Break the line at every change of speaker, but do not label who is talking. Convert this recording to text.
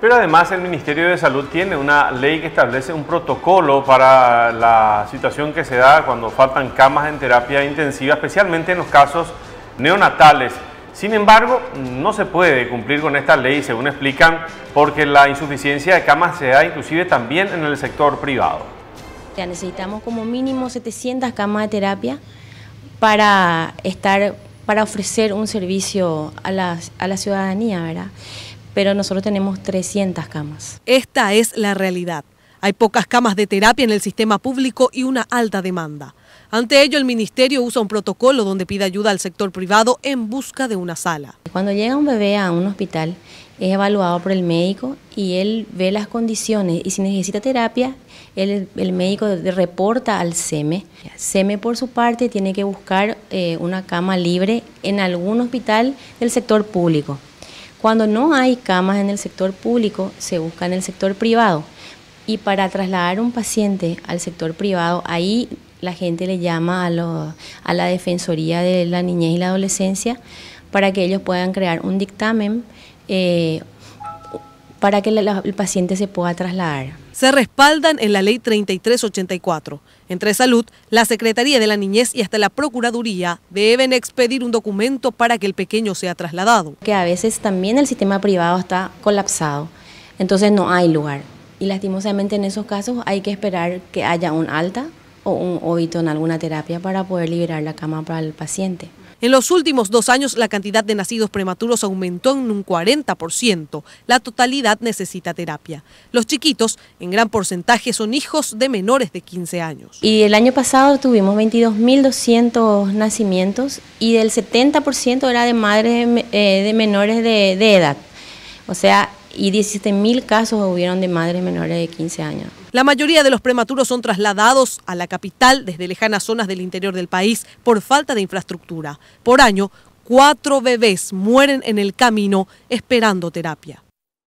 Pero además el Ministerio de Salud tiene una ley que establece un protocolo para la situación que se da cuando faltan camas en terapia intensiva, especialmente en los casos neonatales. Sin embargo, no se puede cumplir con esta ley, según explican, porque la insuficiencia de camas se da inclusive también en el sector privado.
Ya necesitamos como mínimo 700 camas de terapia para, estar, para ofrecer un servicio a la, a la ciudadanía, ¿verdad? pero nosotros tenemos
300 camas. Esta es la realidad. Hay pocas camas de terapia en el sistema público y una alta demanda. Ante ello, el Ministerio usa un protocolo donde pide ayuda al sector privado en busca de una sala.
Cuando llega un bebé a un hospital, es evaluado por el médico y él ve las condiciones y si necesita terapia, el médico reporta al SEME. SEME por su parte tiene que buscar eh, una cama libre en algún hospital del sector público. Cuando no hay camas en el sector público, se busca en el sector privado. Y para trasladar un paciente al sector privado, ahí la gente le llama a, a la Defensoría de la Niñez y la Adolescencia para que ellos puedan crear un dictamen eh, para que el paciente se pueda trasladar.
Se respaldan en la Ley 3384. Entre Salud, la Secretaría de la Niñez y hasta la Procuraduría deben expedir un documento para que el pequeño sea trasladado.
Que a veces también el sistema privado está colapsado, entonces no hay lugar. Y lastimosamente en esos casos hay que esperar que haya un alta o un óbito en alguna terapia para poder liberar la cama
para el paciente. En los últimos dos años, la cantidad de nacidos prematuros aumentó en un 40%. La totalidad necesita terapia. Los chiquitos, en gran porcentaje, son hijos de menores de 15 años.
Y el año pasado tuvimos 22.200 nacimientos y del 70% era de madres eh, de, menores de, de edad. O sea, y 17.000 casos hubieron de madres menores de 15 años.
La mayoría de los prematuros son trasladados a la capital desde lejanas zonas del interior del país por falta de infraestructura. Por año, cuatro bebés mueren en el camino esperando terapia.